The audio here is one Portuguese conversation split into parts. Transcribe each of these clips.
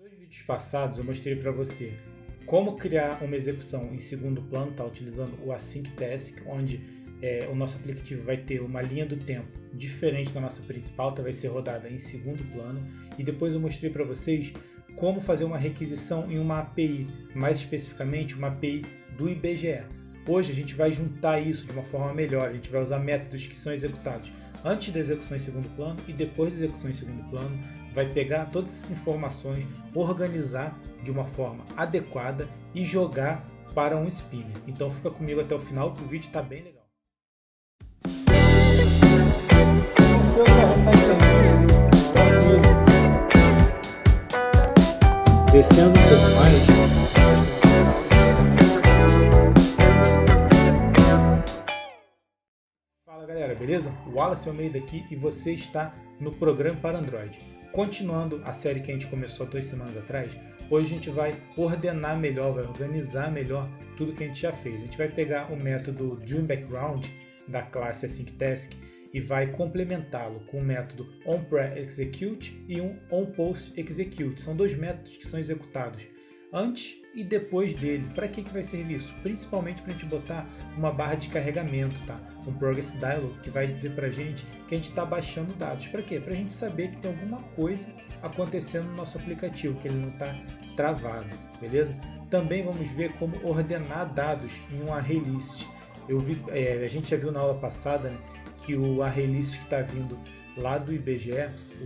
dois vídeos passados eu mostrei para você como criar uma execução em segundo plano, tá? utilizando o Async Task, onde é, o nosso aplicativo vai ter uma linha do tempo diferente da nossa principal, tá? vai ser rodada em segundo plano. E depois eu mostrei para vocês como fazer uma requisição em uma API, mais especificamente uma API do IBGE. Hoje a gente vai juntar isso de uma forma melhor, a gente vai usar métodos que são executados antes da execução em segundo plano e depois da execução em segundo plano, vai pegar todas essas informações, organizar de uma forma adequada e jogar para um spinner. Então fica comigo até o final que o vídeo está bem legal. Descendo um pouco mais. Fala galera, beleza? O Wallace Almeida aqui e você está no programa para Android. Continuando a série que a gente começou duas semanas atrás, hoje a gente vai ordenar melhor, vai organizar melhor tudo que a gente já fez. A gente vai pegar o método Dream Background da classe AsyncTask e vai complementá-lo com o método onPre execute e um onPost execute. São dois métodos que são executados antes e depois dele. Para que, que vai servir isso? Principalmente para a gente botar uma barra de carregamento, tá? Um Progress Dialog que vai dizer para a gente que a gente está baixando dados. Para quê? Para a gente saber que tem alguma coisa acontecendo no nosso aplicativo, que ele não está travado, beleza? Também vamos ver como ordenar dados em um array list. Eu vi, é, a gente já viu na aula passada né, que o array list que está vindo lá do IBGE,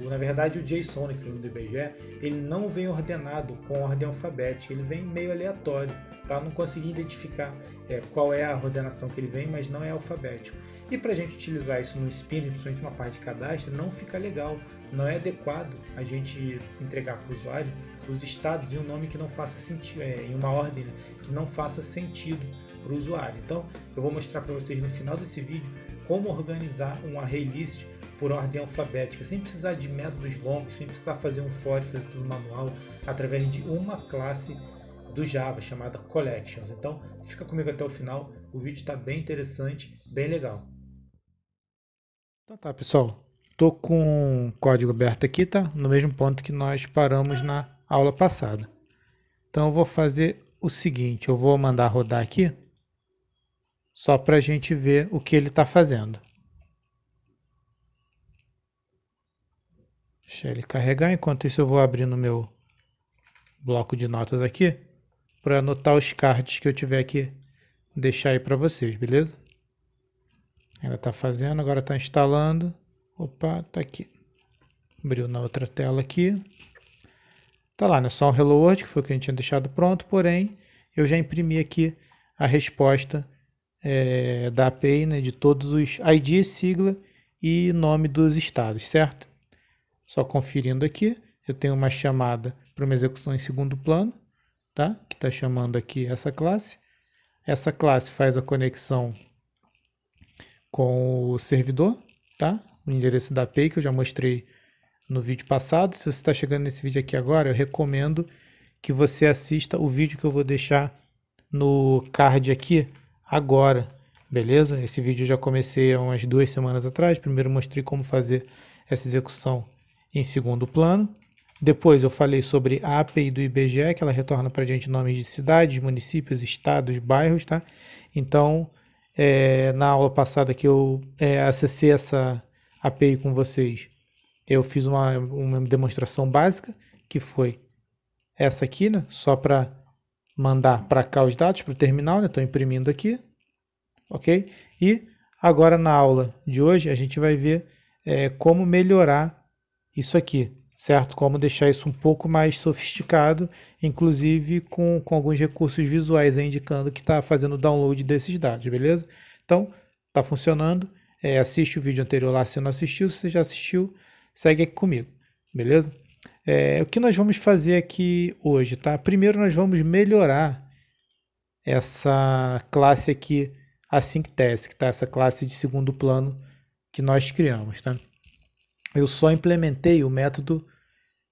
o, na verdade o JSON, né, que é do IBGE, ele não vem ordenado com ordem alfabética, ele vem meio aleatório, tá? Não consegui identificar é, qual é a ordenação que ele vem, mas não é alfabético. E para a gente utilizar isso no SPIN, principalmente uma parte de cadastro, não fica legal, não é adequado a gente entregar para o usuário os estados em um nome que não faça sentido, é, em uma ordem né, que não faça sentido para o usuário. Então, eu vou mostrar para vocês no final desse vídeo como organizar um array list por ordem alfabética, sem precisar de métodos longos, sem precisar fazer um for, fazer tudo manual, através de uma classe do Java chamada Collections. Então, fica comigo até o final, o vídeo está bem interessante, bem legal. Então tá, pessoal, tô com o código aberto aqui, tá? No mesmo ponto que nós paramos na aula passada. Então, eu vou fazer o seguinte, eu vou mandar rodar aqui, só para a gente ver o que ele está fazendo. Deixa ele carregar. Enquanto isso, eu vou abrindo meu bloco de notas aqui para anotar os cards que eu tiver que deixar aí para vocês, beleza? Ela está fazendo, agora está instalando. Opa, está aqui. Abriu na outra tela aqui. Tá lá, né? Só um Hello World, que foi o que a gente tinha deixado pronto, porém, eu já imprimi aqui a resposta é, da API, né, de todos os ID, sigla e nome dos estados, certo? Só conferindo aqui, eu tenho uma chamada para uma execução em segundo plano, tá? que está chamando aqui essa classe. Essa classe faz a conexão com o servidor, tá? o endereço da API que eu já mostrei no vídeo passado. Se você está chegando nesse vídeo aqui agora, eu recomendo que você assista o vídeo que eu vou deixar no card aqui agora, beleza? Esse vídeo eu já comecei há umas duas semanas atrás. Primeiro mostrei como fazer essa execução em segundo plano. Depois eu falei sobre a API do IBGE, que ela retorna para a gente nomes de cidades, municípios, estados, bairros, tá? Então, é, na aula passada que eu é, acessei essa API com vocês, eu fiz uma, uma demonstração básica, que foi essa aqui, né? Só para mandar para cá os dados, para o terminal, né? Estou imprimindo aqui, ok? E agora na aula de hoje a gente vai ver é, como melhorar isso aqui, certo? Como deixar isso um pouco mais sofisticado, inclusive com, com alguns recursos visuais indicando que está fazendo o download desses dados, beleza? Então, está funcionando. É, assiste o vídeo anterior lá se não assistiu, se já assistiu, segue aqui comigo, beleza? É, o que nós vamos fazer aqui hoje, tá? Primeiro nós vamos melhorar essa classe aqui, a Sync Task, tá? Essa classe de segundo plano que nós criamos, tá? eu só implementei o método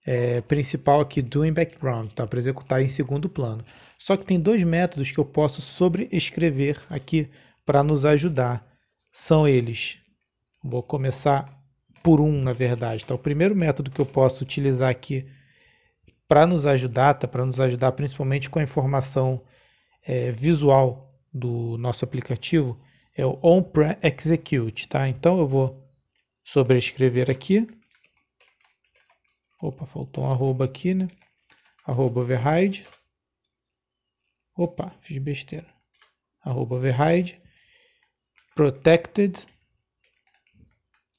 é, principal aqui do in background, tá? para executar em segundo plano. Só que tem dois métodos que eu posso sobreescrever aqui para nos ajudar. São eles. Vou começar por um, na verdade. Tá? O primeiro método que eu posso utilizar aqui para nos ajudar, tá? para nos ajudar principalmente com a informação é, visual do nosso aplicativo, é o on execute. Tá? Então eu vou sobrescrever aqui. Opa, faltou um arroba aqui, né? Arroba override. Opa, fiz besteira. Arroba override. Protected.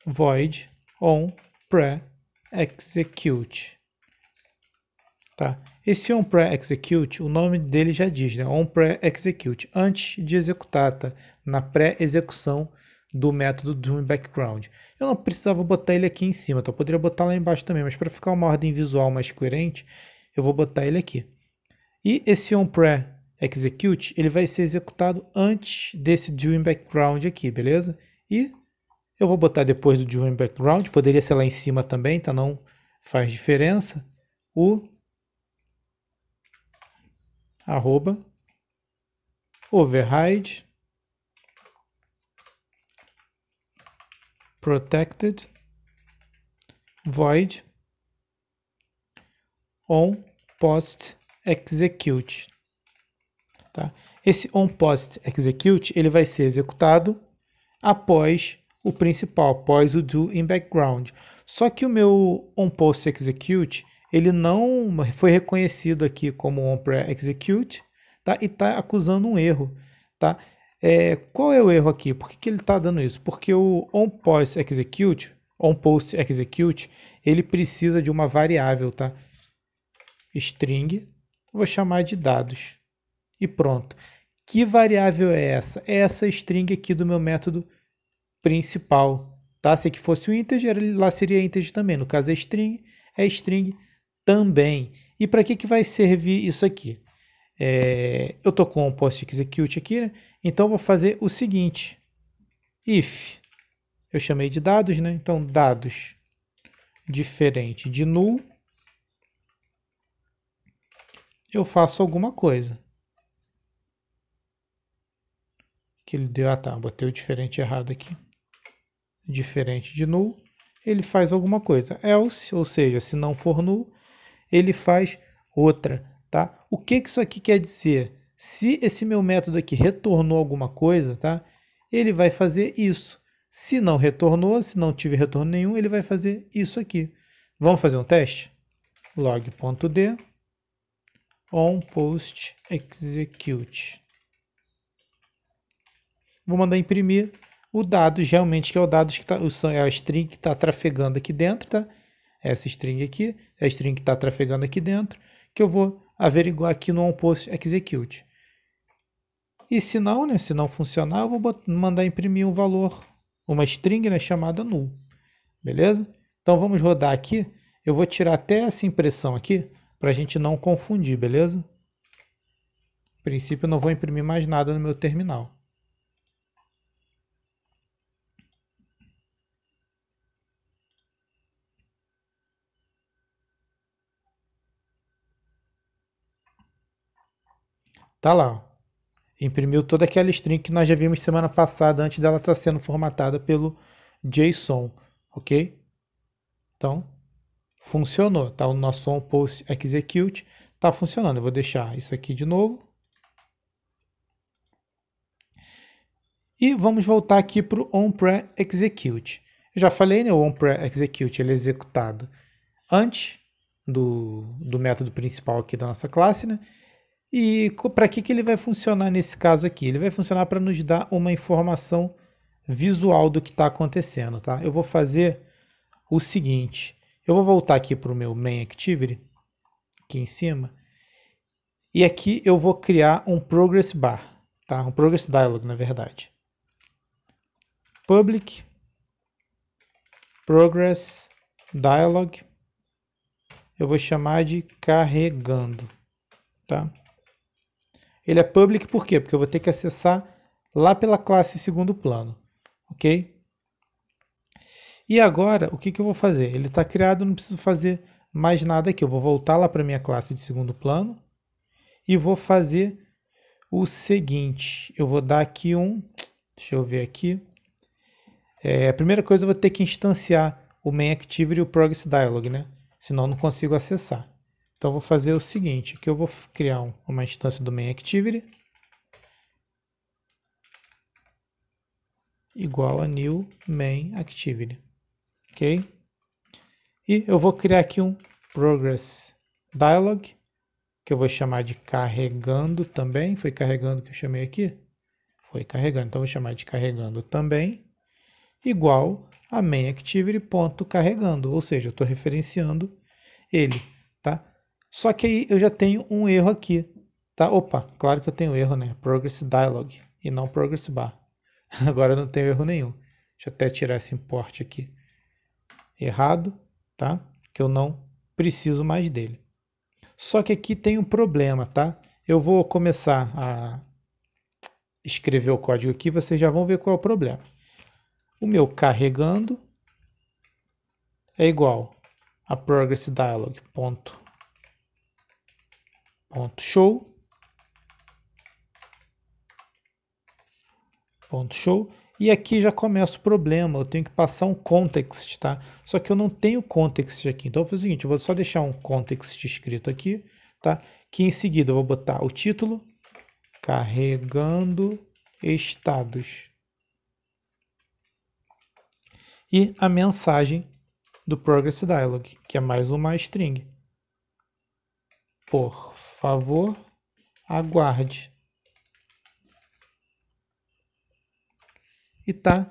Void on pre-execute. Tá? Esse on pre-execute, o nome dele já diz, né? On pre-execute, antes de executar, tá? Na pré-execução do método Zoom Background. Eu não precisava botar ele aqui em cima, então eu poderia botar lá embaixo também, mas para ficar uma ordem visual mais coerente, eu vou botar ele aqui. E esse onPre execute, ele vai ser executado antes desse Zoom Background aqui, beleza? E eu vou botar depois do Zoom Background, poderia ser lá em cima também, tá? Não faz diferença. O arroba override protected void on post execute. Tá? Esse on post execute ele vai ser executado após o principal, após o do in background. Só que o meu on post execute ele não foi reconhecido aqui como on pre execute, tá? E está acusando um erro, tá? É, qual é o erro aqui? Por que, que ele está dando isso? Porque o onPostExecute, onPostExecute, ele precisa de uma variável, tá? String, vou chamar de dados. E pronto. Que variável é essa? É essa string aqui do meu método principal, tá? Se aqui fosse o um integer, lá seria integer também. No caso é string, é string também. E para que, que vai servir isso aqui? É, eu estou com um post execute aqui, né? então vou fazer o seguinte. If, eu chamei de dados, né? então dados diferente de null, eu faço alguma coisa. Que ele deu, ah tá, botei o diferente errado aqui. Diferente de null, ele faz alguma coisa. Else, ou seja, se não for null, ele faz outra Tá? O que, que isso aqui quer dizer? Se esse meu método aqui retornou alguma coisa, tá? ele vai fazer isso. Se não retornou, se não tiver retorno nenhum, ele vai fazer isso aqui. Vamos fazer um teste? log.d on post execute. Vou mandar imprimir o dado, realmente, que é o dados que tá, é a string que está trafegando aqui dentro, tá? Essa string aqui, é a string que está trafegando aqui dentro, que eu vou averiguar aqui no onPost execute. E se não, né, se não funcionar, eu vou botar, mandar imprimir um valor, uma string né, chamada null. Beleza? Então vamos rodar aqui. Eu vou tirar até essa impressão aqui para a gente não confundir, beleza? No princípio, eu não vou imprimir mais nada no meu terminal. Tá lá, Imprimiu toda aquela string que nós já vimos semana passada, antes dela estar tá sendo formatada pelo JSON, ok? Então, funcionou, tá? O nosso on post execute tá funcionando. Eu vou deixar isso aqui de novo. E vamos voltar aqui para o on-pre execute. Eu já falei, né? O on-pre execute ele é executado antes do, do método principal aqui da nossa classe, né? E para que, que ele vai funcionar nesse caso aqui? Ele vai funcionar para nos dar uma informação visual do que está acontecendo, tá? Eu vou fazer o seguinte, eu vou voltar aqui para o meu main activity, aqui em cima, e aqui eu vou criar um progress bar, tá? Um progress dialog, na verdade. Public progress dialog, eu vou chamar de carregando, tá? Ele é public por quê? Porque eu vou ter que acessar lá pela classe segundo plano, ok? E agora, o que, que eu vou fazer? Ele está criado, não preciso fazer mais nada aqui. Eu vou voltar lá para minha classe de segundo plano e vou fazer o seguinte. Eu vou dar aqui um... Deixa eu ver aqui. É, a primeira coisa, eu vou ter que instanciar o MainActivity e o ProgressDialog, né? Senão eu não consigo acessar. Então vou fazer o seguinte, que eu vou criar uma instância do Main Activity igual a new Main Activity, ok? E eu vou criar aqui um progress dialog que eu vou chamar de carregando também. Foi carregando que eu chamei aqui? Foi carregando. Então, eu vou chamar de carregando também, igual a Main activity.carregando, ou seja, eu estou referenciando ele, tá? Só que aí eu já tenho um erro aqui, tá? Opa, claro que eu tenho erro, né? Progress Dialog e não Progress Bar. Agora eu não tenho erro nenhum. Deixa eu até tirar esse import aqui. Errado, tá? Que eu não preciso mais dele. Só que aqui tem um problema, tá? Eu vou começar a escrever o código aqui, vocês já vão ver qual é o problema. O meu carregando é igual a progress dialog ponto ponto show ponto show e aqui já começa o problema eu tenho que passar um context tá só que eu não tenho context aqui então eu vou fazer o seguinte eu vou só deixar um context escrito aqui tá que em seguida eu vou botar o título carregando estados e a mensagem do Progress Dialog, que é mais uma string. Por favor, aguarde. E tá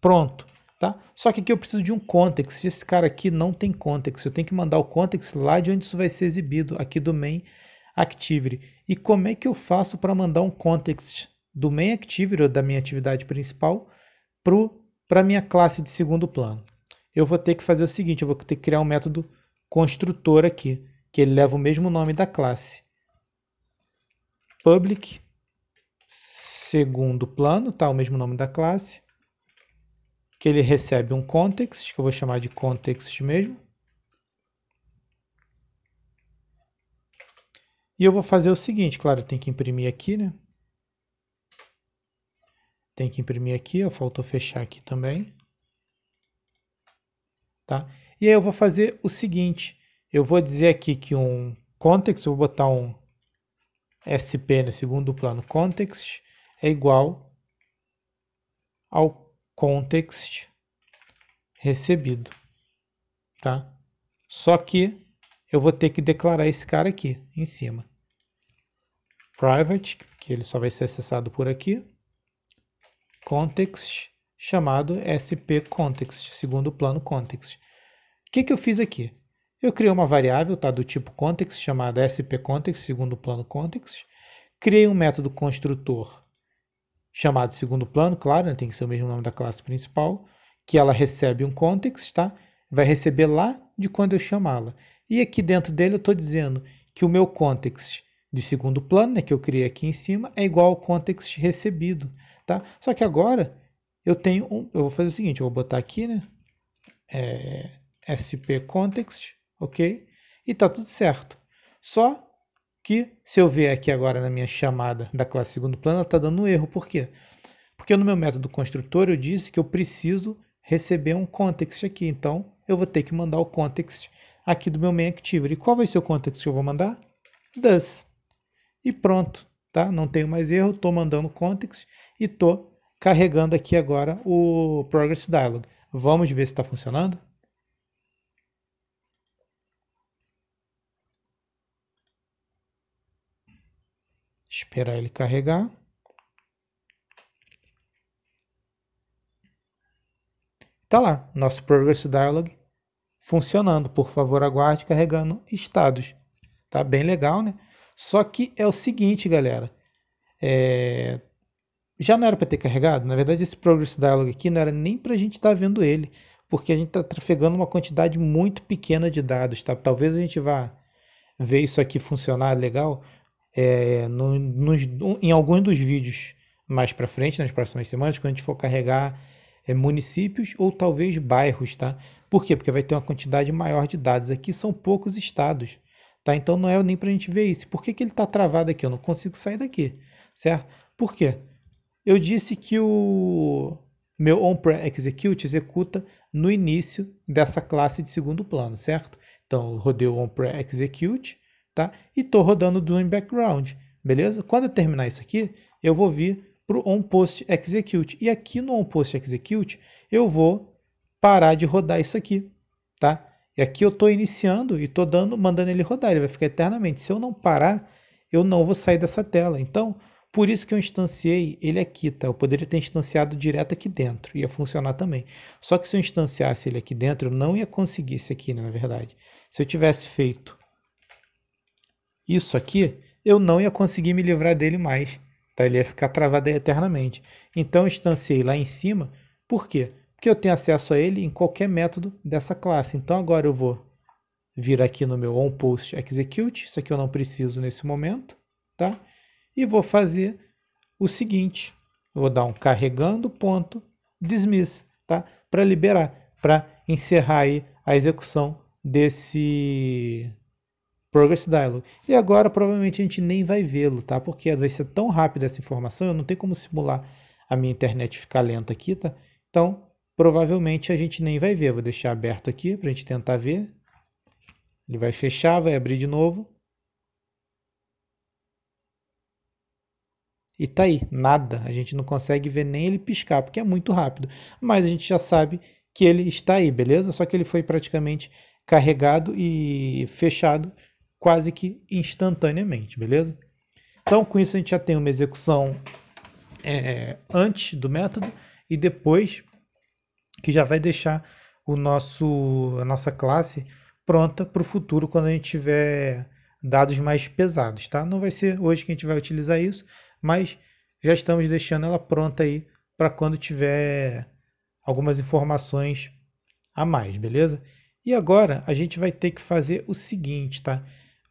pronto, tá? Só que aqui eu preciso de um context, esse cara aqui não tem context, eu tenho que mandar o context lá de onde isso vai ser exibido, aqui do main activity. E como é que eu faço para mandar um context do main activity, ou da minha atividade principal, para a minha classe de segundo plano? Eu vou ter que fazer o seguinte, eu vou ter que criar um método construtor aqui que ele leva o mesmo nome da classe. Public, segundo plano, tá? O mesmo nome da classe. Que ele recebe um context, que eu vou chamar de context mesmo. E eu vou fazer o seguinte, claro, tem que imprimir aqui, né? Tem que imprimir aqui, ó, faltou fechar aqui também. Tá? E aí eu vou fazer o seguinte, eu vou dizer aqui que um context, eu vou botar um SP no segundo plano context, é igual ao context recebido, tá? Só que eu vou ter que declarar esse cara aqui em cima. Private, que ele só vai ser acessado por aqui. Context, chamado SP Context, segundo plano Context. O que, que eu fiz aqui? Eu criei uma variável tá, do tipo context, chamada spContext, segundo plano context. Criei um método construtor chamado segundo plano, claro, né, tem que ser o mesmo nome da classe principal, que ela recebe um context, tá? vai receber lá de quando eu chamá-la. E aqui dentro dele eu estou dizendo que o meu context de segundo plano, né, que eu criei aqui em cima, é igual ao context recebido. Tá? Só que agora eu tenho um, eu vou fazer o seguinte, eu vou botar aqui, né, é, ok? E tá tudo certo. Só que se eu ver aqui agora na minha chamada da classe segundo plano, ela está dando um erro. Por quê? Porque no meu método construtor eu disse que eu preciso receber um context aqui. Então, eu vou ter que mandar o context aqui do meu main activity. E qual vai ser o context que eu vou mandar? Thus. E pronto, tá? Não tenho mais erro, estou mandando context e estou carregando aqui agora o progress dialog. Vamos ver se está funcionando? esperar ele carregar. Tá lá, nosso Progress Dialog funcionando. Por favor, aguarde carregando estados. Tá bem legal, né? Só que é o seguinte, galera. É... Já não era para ter carregado. Na verdade, esse Progress Dialog aqui não era nem para a gente estar tá vendo ele, porque a gente está trafegando uma quantidade muito pequena de dados. Tá? Talvez a gente vá ver isso aqui funcionar legal é, no, nos, em alguns dos vídeos mais para frente, nas próximas semanas, quando a gente for carregar é, municípios ou talvez bairros, tá? Por quê? Porque vai ter uma quantidade maior de dados. Aqui são poucos estados, tá? Então não é nem para a gente ver isso. Por que, que ele está travado aqui? Eu não consigo sair daqui, certo? Por quê? Eu disse que o meu on-prem execute executa no início dessa classe de segundo plano, certo? Então, eu rodei o on-prem execute, tá? E estou rodando do em background, beleza? Quando eu terminar isso aqui, eu vou vir para o post execute. E aqui no post execute, eu vou parar de rodar isso aqui, tá? E aqui eu estou iniciando e estou dando, mandando ele rodar, ele vai ficar eternamente. Se eu não parar, eu não vou sair dessa tela. Então, por isso que eu instanciei ele aqui, tá? Eu poderia ter instanciado direto aqui dentro, ia funcionar também. Só que se eu instanciasse ele aqui dentro, eu não ia conseguir esse aqui, né, na verdade. Se eu tivesse feito isso aqui, eu não ia conseguir me livrar dele mais. Tá? Ele ia ficar travado aí eternamente. Então eu instanciei lá em cima. Por quê? Porque eu tenho acesso a ele em qualquer método dessa classe. Então agora eu vou vir aqui no meu onPostExecute. Isso aqui eu não preciso nesse momento. Tá? E vou fazer o seguinte. Vou dar um carregando ponto dismiss. Tá? Para liberar, para encerrar aí a execução desse Progress Dialog. E agora provavelmente a gente nem vai vê-lo, tá? Porque vai ser tão rápida essa informação, eu não tenho como simular a minha internet ficar lenta aqui, tá? Então, provavelmente a gente nem vai ver. vou deixar aberto aqui para a gente tentar ver. Ele vai fechar, vai abrir de novo. E tá aí, nada. A gente não consegue ver nem ele piscar, porque é muito rápido. Mas a gente já sabe que ele está aí, beleza? Só que ele foi praticamente carregado e fechado quase que instantaneamente, beleza? Então, com isso, a gente já tem uma execução é, antes do método e depois, que já vai deixar o nosso, a nossa classe pronta para o futuro quando a gente tiver dados mais pesados, tá? Não vai ser hoje que a gente vai utilizar isso, mas já estamos deixando ela pronta aí para quando tiver algumas informações a mais, beleza? E agora a gente vai ter que fazer o seguinte, tá?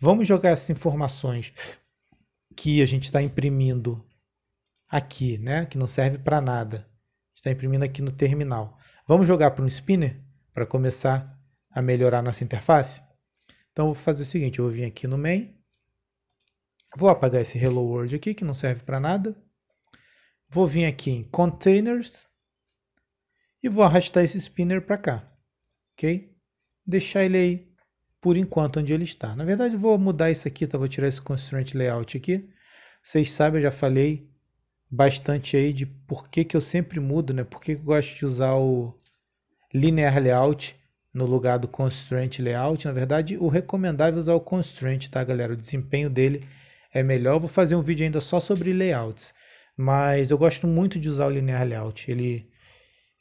Vamos jogar essas informações que a gente está imprimindo aqui, né? que não serve para nada. está imprimindo aqui no terminal. Vamos jogar para um spinner para começar a melhorar nossa interface? Então, vou fazer o seguinte, eu vou vir aqui no main, vou apagar esse hello world aqui, que não serve para nada, vou vir aqui em containers e vou arrastar esse spinner para cá, ok? Deixar ele aí por enquanto onde ele está. Na verdade, vou mudar isso aqui, tá? vou tirar esse constraint layout aqui. Vocês sabem, eu já falei bastante aí de por que, que eu sempre mudo, né? Por que eu gosto de usar o linear layout no lugar do constraint layout. Na verdade, o recomendável é usar o constraint, tá, galera? O desempenho dele é melhor. Eu vou fazer um vídeo ainda só sobre layouts, mas eu gosto muito de usar o linear layout. Ele,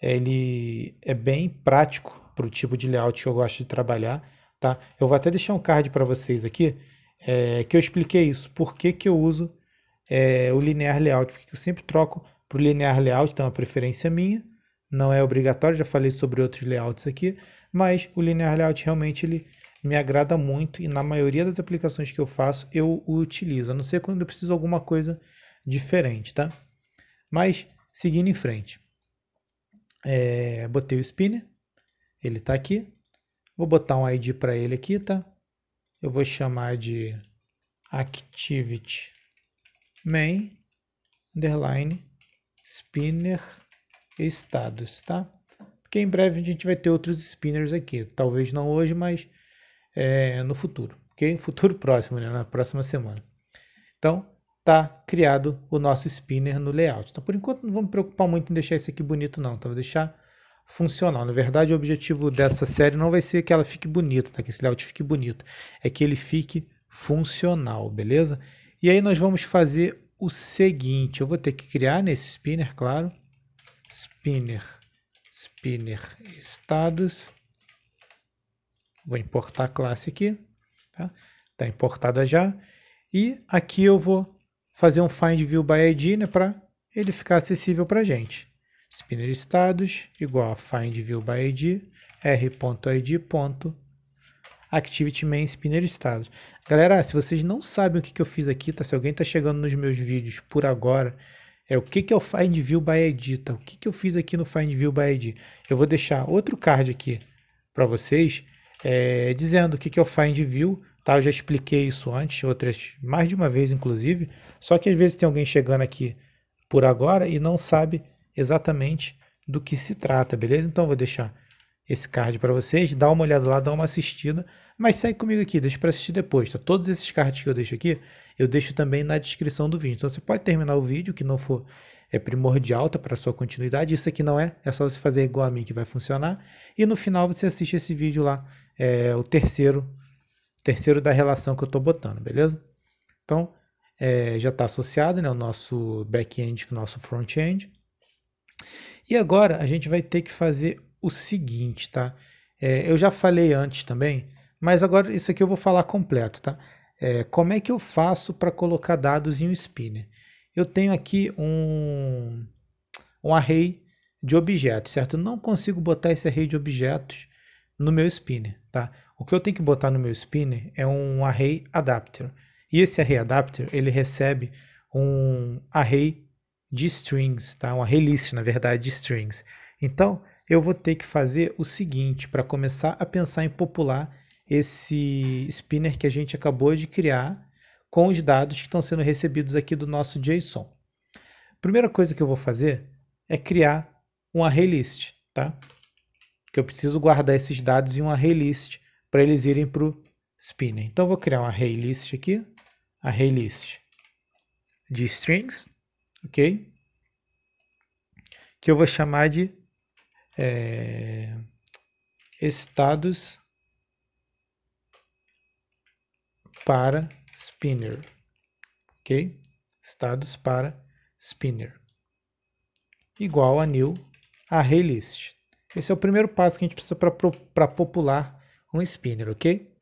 é, ele é bem prático para o tipo de layout que eu gosto de trabalhar. Tá? Eu vou até deixar um card para vocês aqui, é, que eu expliquei isso, por que, que eu uso é, o linear layout, porque eu sempre troco para o linear layout, então é uma preferência minha, não é obrigatório, já falei sobre outros layouts aqui, mas o linear layout realmente ele me agrada muito e na maioria das aplicações que eu faço eu o utilizo, a não ser quando eu preciso de alguma coisa diferente, tá? Mas, seguindo em frente, é, botei o spinner, ele está aqui, Vou botar um ID para ele aqui, tá? Eu vou chamar de activity main underline spinner status, tá? Porque em breve a gente vai ter outros spinners aqui. Talvez não hoje, mas é, no futuro, ok? Futuro próximo, né? Na próxima semana. Então, tá criado o nosso spinner no layout. Então, por enquanto, não vou me preocupar muito em deixar esse aqui bonito, não. Então, vou deixar funcional. Na verdade, o objetivo dessa série não vai ser que ela fique bonita, tá? que esse layout fique bonito, é que ele fique funcional, beleza? E aí nós vamos fazer o seguinte, eu vou ter que criar nesse spinner, claro, spinner, spinner status, vou importar a classe aqui, tá? Tá importada já. E aqui eu vou fazer um find view by id, né, para ele ficar acessível para gente spinner estados igual a find view by id r.id. activity main spinner estados Galera, se vocês não sabem o que, que eu fiz aqui, tá? Se alguém tá chegando nos meus vídeos por agora, é o que, que é o find view by id, tá? O que, que eu fiz aqui no find view by id? Eu vou deixar outro card aqui para vocês é, dizendo o que, que é o find view tá? Eu já expliquei isso antes, outras mais de uma vez, inclusive. Só que às vezes tem alguém chegando aqui por agora e não sabe exatamente do que se trata, beleza? Então vou deixar esse card para vocês, dá uma olhada lá, dá uma assistida, mas segue comigo aqui, deixa para assistir depois, tá? Todos esses cards que eu deixo aqui, eu deixo também na descrição do vídeo. Então você pode terminar o vídeo, que não for é primordial tá, para sua continuidade, isso aqui não é, é só você fazer igual a mim que vai funcionar. E no final você assiste esse vídeo lá, é, o terceiro, terceiro da relação que eu estou botando, beleza? Então, é, já está associado né, o nosso back-end com o nosso front-end. E agora a gente vai ter que fazer o seguinte, tá? É, eu já falei antes também, mas agora isso aqui eu vou falar completo, tá? É, como é que eu faço para colocar dados em um spinner? Eu tenho aqui um, um array de objetos, certo? Eu não consigo botar esse array de objetos no meu spinner, tá? O que eu tenho que botar no meu spinner é um array adapter. E esse array adapter, ele recebe um array de strings, tá? Uma release, na verdade, de strings. Então, eu vou ter que fazer o seguinte para começar a pensar em popular esse spinner que a gente acabou de criar com os dados que estão sendo recebidos aqui do nosso JSON. Primeira coisa que eu vou fazer é criar um ArrayList, tá? Que eu preciso guardar esses dados em um ArrayList para eles irem para o spinner. Então, eu vou criar um ArrayList aqui, ArrayList de strings, ok? Que eu vou chamar de é, estados para spinner, ok? Estados para spinner igual a new array list. Esse é o primeiro passo que a gente precisa para popular um spinner, ok?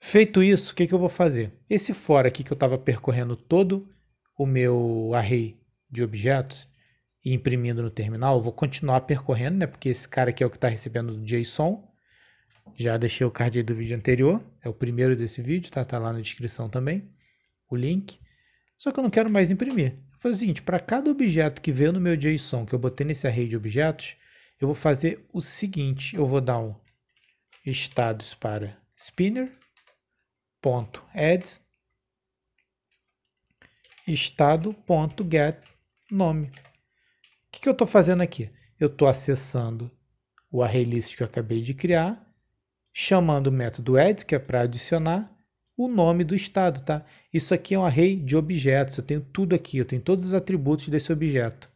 Feito isso, o que, que eu vou fazer? Esse for aqui que eu estava percorrendo todo, o meu array de objetos e imprimindo no terminal, eu vou continuar percorrendo, né? Porque esse cara aqui é o que está recebendo do JSON. Já deixei o card do vídeo anterior, é o primeiro desse vídeo, tá? tá lá na descrição também, o link. Só que eu não quero mais imprimir. Eu vou o seguinte, para cada objeto que veio no meu JSON, que eu botei nesse array de objetos, eu vou fazer o seguinte, eu vou dar um status para spinner, ponto add, estado.get nome. O que, que eu estou fazendo aqui? Eu estou acessando o array list que eu acabei de criar, chamando o método add, que é para adicionar, o nome do estado, tá? Isso aqui é um array de objetos, eu tenho tudo aqui, eu tenho todos os atributos desse objeto.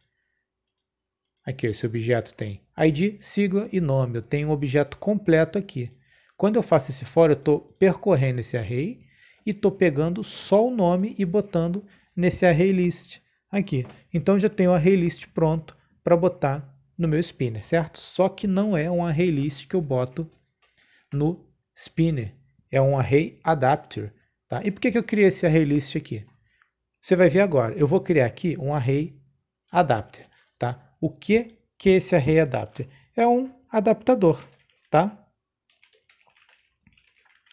Aqui, esse objeto tem ID, sigla e nome, eu tenho um objeto completo aqui. Quando eu faço esse for, eu estou percorrendo esse array e estou pegando só o nome e botando nesse array list aqui. Então já tenho array list pronto para botar no meu spinner, certo? Só que não é um array list que eu boto no spinner, é um array adapter, tá? E por que, que eu criei esse array list aqui? Você vai ver agora, eu vou criar aqui um array adapter, tá? O que que é esse array adapter? É um adaptador, tá?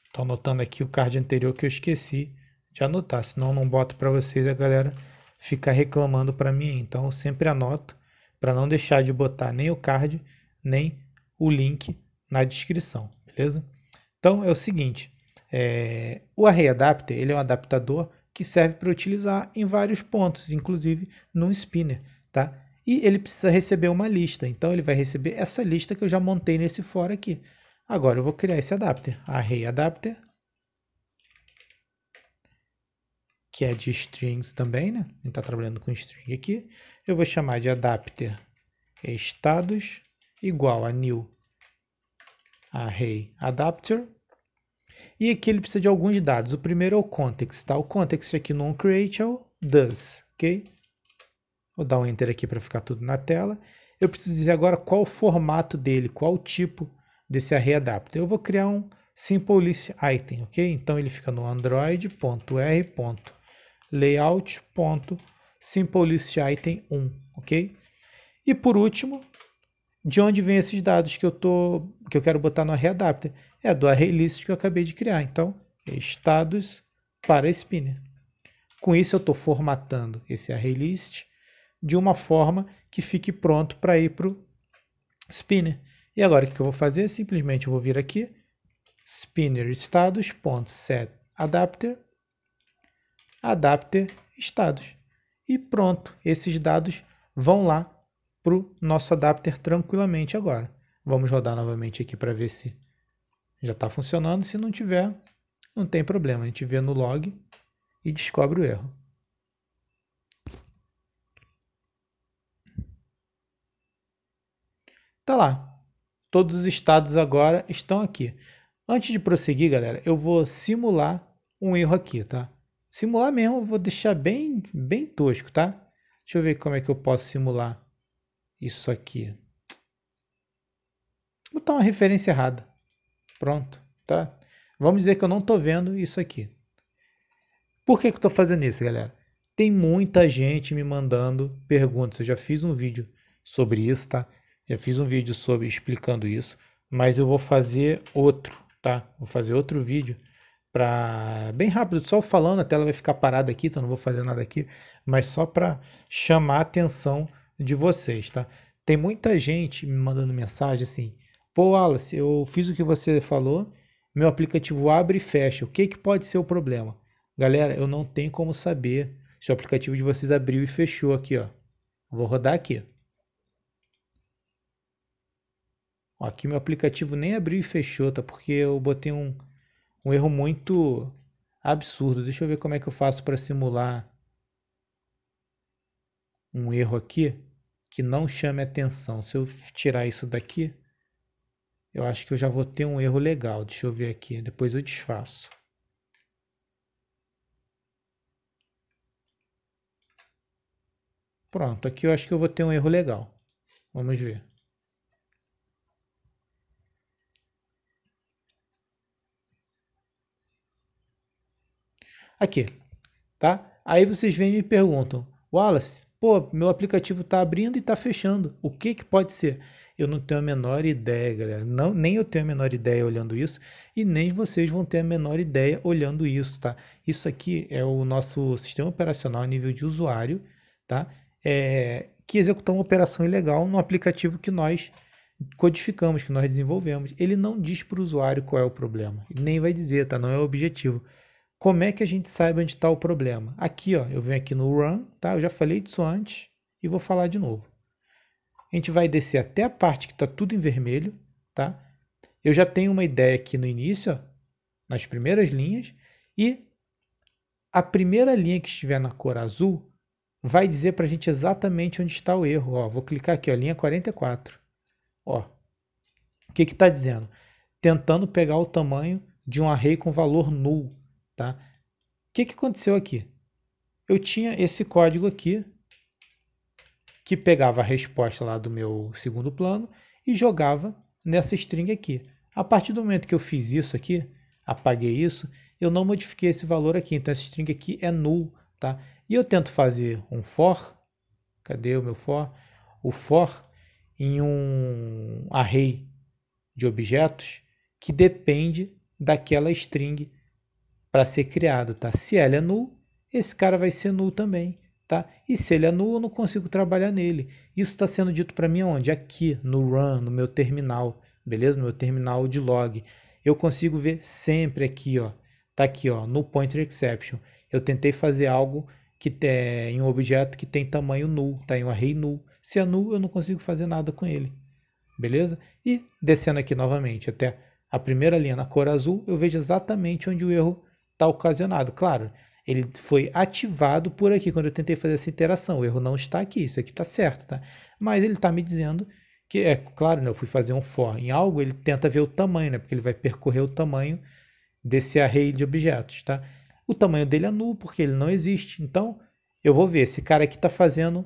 Estou anotando aqui o card anterior que eu esqueci de anotar, senão eu não boto para vocês a galera ficar reclamando para mim. Então eu sempre anoto para não deixar de botar nem o card, nem o link na descrição, beleza? Então é o seguinte, é... o Array Adapter ele é um adaptador que serve para utilizar em vários pontos, inclusive num spinner, tá? E ele precisa receber uma lista, então ele vai receber essa lista que eu já montei nesse fora aqui. Agora eu vou criar esse adapter, Array Adapter que é de strings também, né? A gente está trabalhando com string aqui. Eu vou chamar de adapter é estados igual a new array adapter. E aqui ele precisa de alguns dados. O primeiro é o context, tá? O context aqui no onCreate é o does, ok? Vou dar um enter aqui para ficar tudo na tela. Eu preciso dizer agora qual o formato dele, qual o tipo desse array adapter. Eu vou criar um simple list item, ok? Então ele fica no Android.R layout.simpleListItem1, ok? E por último, de onde vem esses dados que eu, tô, que eu quero botar no Readapter? É do ArrayList que eu acabei de criar. Então, estados para spinner. Com isso, eu estou formatando esse ArrayList de uma forma que fique pronto para ir para o spinner. E agora, o que eu vou fazer? Simplesmente eu vou vir aqui, spinner estados.setAdapter adapter estados. E pronto, esses dados vão lá para o nosso adapter tranquilamente agora. Vamos rodar novamente aqui para ver se já está funcionando. Se não tiver, não tem problema. A gente vê no log e descobre o erro. Tá lá. Todos os estados agora estão aqui. Antes de prosseguir, galera, eu vou simular um erro aqui, tá? Simular mesmo eu vou deixar bem, bem tosco, tá? Deixa eu ver como é que eu posso simular isso aqui. Vou botar uma referência errada. Pronto, tá? Vamos dizer que eu não estou vendo isso aqui. Por que, que eu estou fazendo isso, galera? Tem muita gente me mandando perguntas. Eu já fiz um vídeo sobre isso, tá? Já fiz um vídeo sobre explicando isso, mas eu vou fazer outro, tá? Vou fazer outro vídeo para bem rápido, só falando, a tela vai ficar parada aqui, então não vou fazer nada aqui, mas só para chamar a atenção de vocês, tá? Tem muita gente me mandando mensagem assim: "Pô, Wallace, eu fiz o que você falou, meu aplicativo abre e fecha. O que que pode ser o problema?" Galera, eu não tenho como saber se o aplicativo de vocês abriu e fechou aqui, ó. Vou rodar aqui. aqui meu aplicativo nem abriu e fechou, tá? Porque eu botei um um erro muito absurdo. Deixa eu ver como é que eu faço para simular um erro aqui que não chame atenção. Se eu tirar isso daqui, eu acho que eu já vou ter um erro legal. Deixa eu ver aqui, depois eu desfaço. Pronto, aqui eu acho que eu vou ter um erro legal. Vamos ver. aqui, tá? Aí vocês vêm e me perguntam, Wallace, pô, meu aplicativo está abrindo e está fechando, o que, que pode ser? Eu não tenho a menor ideia, galera. Não, nem eu tenho a menor ideia olhando isso e nem vocês vão ter a menor ideia olhando isso, tá? Isso aqui é o nosso sistema operacional a nível de usuário, tá? É, que executou uma operação ilegal no aplicativo que nós codificamos, que nós desenvolvemos. Ele não diz para o usuário qual é o problema, nem vai dizer, tá? Não é o objetivo. Como é que a gente sabe onde está o problema? Aqui, ó, eu venho aqui no run, tá? Eu já falei disso antes e vou falar de novo. A gente vai descer até a parte que está tudo em vermelho, tá? Eu já tenho uma ideia aqui no início, ó, nas primeiras linhas, e a primeira linha que estiver na cor azul vai dizer para a gente exatamente onde está o erro. Ó, vou clicar aqui, ó, linha 44. Ó, o que está dizendo? Tentando pegar o tamanho de um array com valor null. Tá? O que, que aconteceu aqui? Eu tinha esse código aqui que pegava a resposta lá do meu segundo plano e jogava nessa string aqui. A partir do momento que eu fiz isso aqui, apaguei isso, eu não modifiquei esse valor aqui, então essa string aqui é null, tá? E eu tento fazer um for, cadê o meu for? O for em um array de objetos que depende daquela string para ser criado, tá? Se ela é nu, esse cara vai ser nu também, tá? E se ele é nu, eu não consigo trabalhar nele. Isso está sendo dito para mim onde? Aqui, no run, no meu terminal, beleza? No meu terminal de log. Eu consigo ver sempre aqui, ó. Tá aqui, ó, no pointer exception. Eu tentei fazer algo que tem um objeto que tem tamanho null, tá? Em um array null. Se é null, eu não consigo fazer nada com ele. Beleza? E descendo aqui novamente até a primeira linha na cor azul, eu vejo exatamente onde o erro está ocasionado. Claro, ele foi ativado por aqui quando eu tentei fazer essa interação. O erro não está aqui, isso aqui está certo, tá? Mas ele está me dizendo que, é claro, né, eu fui fazer um for em algo, ele tenta ver o tamanho, né? Porque ele vai percorrer o tamanho desse array de objetos, tá? O tamanho dele é nulo, porque ele não existe. Então, eu vou ver, esse cara aqui está fazendo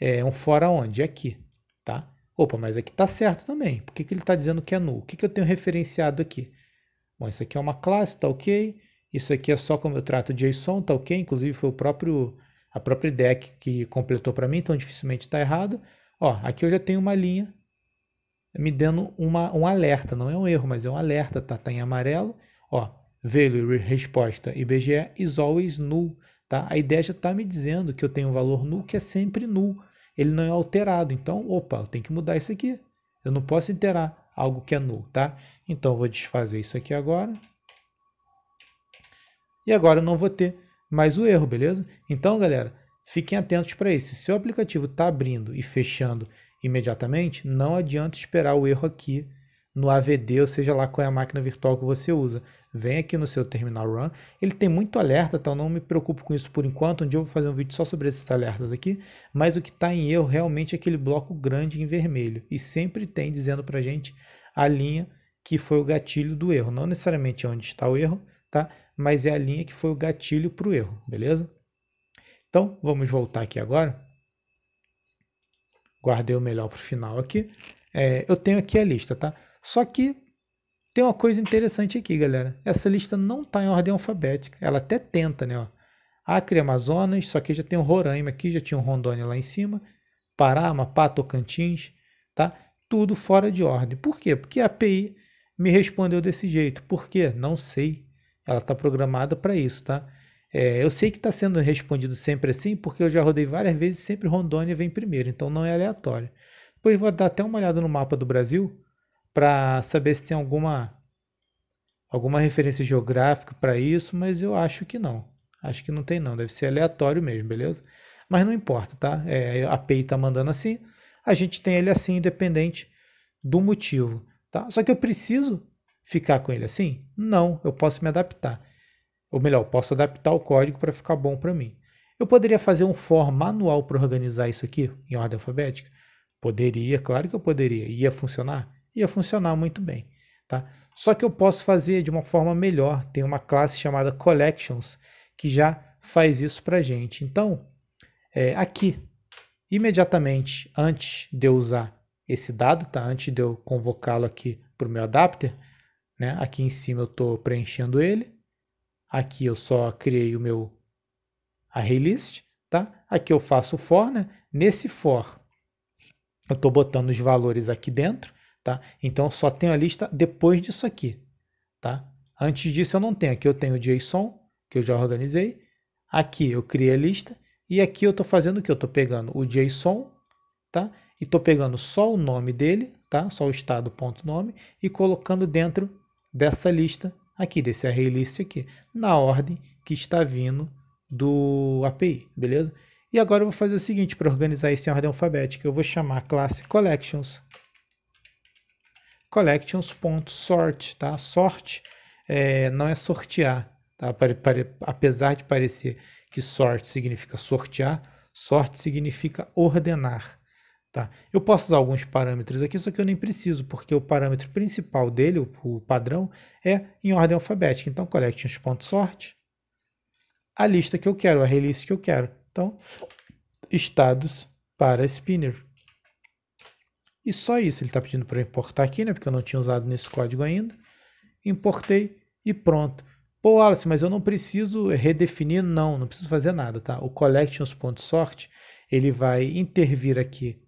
é, um for aonde? Aqui, tá? Opa, mas aqui está certo também. Por que, que ele está dizendo que é nulo? O que, que eu tenho referenciado aqui? Bom, isso aqui é uma classe, tá ok? Isso aqui é só como eu trato JSON, tá ok? Inclusive foi o próprio, a própria deck que completou para mim, então dificilmente está errado. Ó, aqui eu já tenho uma linha me dando uma, um alerta, não é um erro, mas é um alerta, tá, tá em amarelo. Ó, value, resposta, IBGE is always null, tá? A ideia já está me dizendo que eu tenho um valor null que é sempre null, ele não é alterado, então, opa, eu tenho que mudar isso aqui, eu não posso interar algo que é nulo, tá? Então, eu vou desfazer isso aqui agora. E agora eu não vou ter mais o erro, beleza? Então, galera, fiquem atentos para isso. Se o aplicativo está abrindo e fechando imediatamente, não adianta esperar o erro aqui no AVD, ou seja lá qual é a máquina virtual que você usa. Vem aqui no seu terminal run, ele tem muito alerta, então não me preocupo com isso por enquanto, um dia eu vou fazer um vídeo só sobre esses alertas aqui, mas o que está em erro realmente é aquele bloco grande em vermelho, e sempre tem dizendo para gente a linha que foi o gatilho do erro, não necessariamente onde está o erro, tá? mas é a linha que foi o gatilho para o erro, beleza? Então, vamos voltar aqui agora. Guardei o melhor para o final aqui. É, eu tenho aqui a lista, tá? Só que tem uma coisa interessante aqui, galera. Essa lista não está em ordem alfabética. Ela até tenta, né? Ó. Acre, Amazonas, só que já tem o Roraima aqui, já tinha o Rondônia lá em cima. Pará, Amapá, Tocantins, tá? Tudo fora de ordem. Por quê? Porque a API me respondeu desse jeito. Por quê? Não sei. Ela está programada para isso, tá? É, eu sei que está sendo respondido sempre assim, porque eu já rodei várias vezes e sempre Rondônia vem primeiro, então não é aleatório. Depois vou dar até uma olhada no mapa do Brasil para saber se tem alguma alguma referência geográfica para isso, mas eu acho que não. Acho que não tem não, deve ser aleatório mesmo, beleza? Mas não importa, tá? É, a API tá mandando assim, a gente tem ele assim independente do motivo, tá? Só que eu preciso ficar com ele assim? Não, eu posso me adaptar. Ou melhor, eu posso adaptar o código para ficar bom para mim. Eu poderia fazer um for manual para organizar isso aqui em ordem alfabética? Poderia, claro que eu poderia. Ia funcionar? ia funcionar muito bem. Tá? Só que eu posso fazer de uma forma melhor. Tem uma classe chamada Collections que já faz isso para gente. Então, é, aqui, imediatamente antes de eu usar esse dado, tá? antes de eu convocá-lo aqui para o meu adapter, né? aqui em cima eu estou preenchendo ele, aqui eu só criei o meu array list, tá? aqui eu faço o for, né? nesse for eu estou botando os valores aqui dentro, Tá? Então só tenho a lista depois disso aqui, tá? Antes disso eu não tenho. Aqui eu tenho o JSON que eu já organizei. Aqui eu criei a lista e aqui eu estou fazendo o que eu estou pegando o JSON, tá? E estou pegando só o nome dele, tá? Só o estado ponto nome e colocando dentro dessa lista aqui desse array list aqui na ordem que está vindo do API, beleza? E agora eu vou fazer o seguinte para organizar isso em ordem alfabética. Eu vou chamar a classe collections collections.sort, tá? Sorte é, não é sortear, tá? apesar de parecer que sorte significa sortear, sorte significa ordenar, tá? Eu posso usar alguns parâmetros aqui, só que eu nem preciso, porque o parâmetro principal dele, o padrão, é em ordem alfabética. Então, collections.sort, a lista que eu quero, a release que eu quero. Então, estados para spinner. E só isso ele está pedindo para importar aqui, né? Porque eu não tinha usado nesse código ainda. Importei e pronto. Pô, Alice, mas eu não preciso redefinir, não, não preciso fazer nada, tá? O collections.sort, ele vai intervir aqui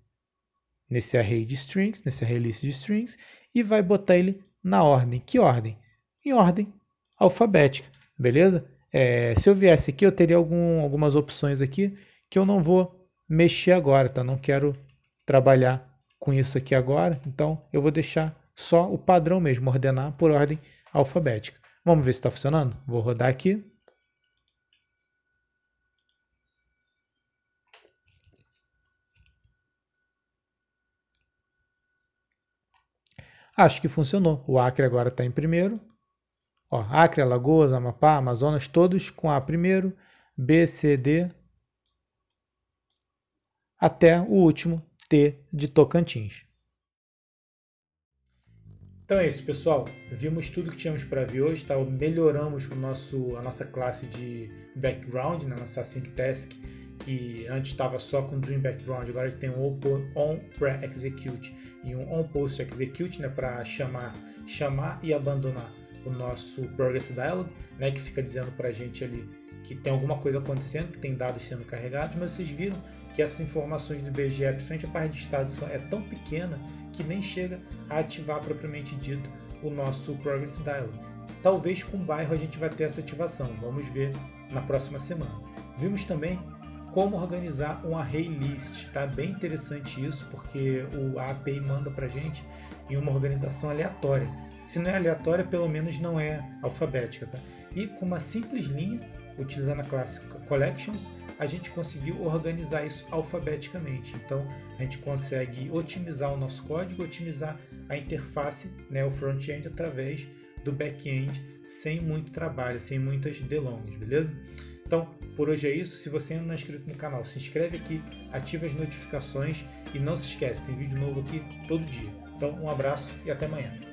nesse array de strings, nesse array list de strings, e vai botar ele na ordem. Que ordem? Em ordem alfabética, beleza? É, se eu viesse aqui, eu teria algum, algumas opções aqui que eu não vou mexer agora, tá? Não quero trabalhar com isso aqui agora, então eu vou deixar só o padrão mesmo, ordenar por ordem alfabética. Vamos ver se está funcionando? Vou rodar aqui. Acho que funcionou. O Acre agora está em primeiro. Ó, Acre, Alagoas, Amapá, Amazonas, todos com A primeiro, B, C, D, até o último, T de Tocantins. Então é isso, pessoal. Vimos tudo que tínhamos para ver hoje, tá? melhoramos o nosso, a nossa classe de background, né? nossa sync task, que antes estava só com Dream Background, agora a gente tem um on-pre-execute e um on-post-execute né? para chamar, chamar e abandonar o nosso Progress Dialog, né? que fica dizendo para a gente ali que tem alguma coisa acontecendo, que tem dados sendo carregados, mas vocês viram que essas informações do IBGE, principalmente a parte de estado, é tão pequena que nem chega a ativar propriamente dito o nosso Progress Dialog. Talvez com o bairro a gente vai ter essa ativação, vamos ver na próxima semana. Vimos também como organizar um array list, tá? Bem interessante isso, porque o API manda a gente em uma organização aleatória. Se não é aleatória, pelo menos não é alfabética, tá? E com uma simples linha utilizando a classe Collections, a gente conseguiu organizar isso alfabeticamente. Então, a gente consegue otimizar o nosso código, otimizar a interface, né, o front-end, através do back-end, sem muito trabalho, sem muitas delongas, beleza? Então, por hoje é isso. Se você ainda não é inscrito no canal, se inscreve aqui, ativa as notificações e não se esquece, tem vídeo novo aqui todo dia. Então, um abraço e até amanhã.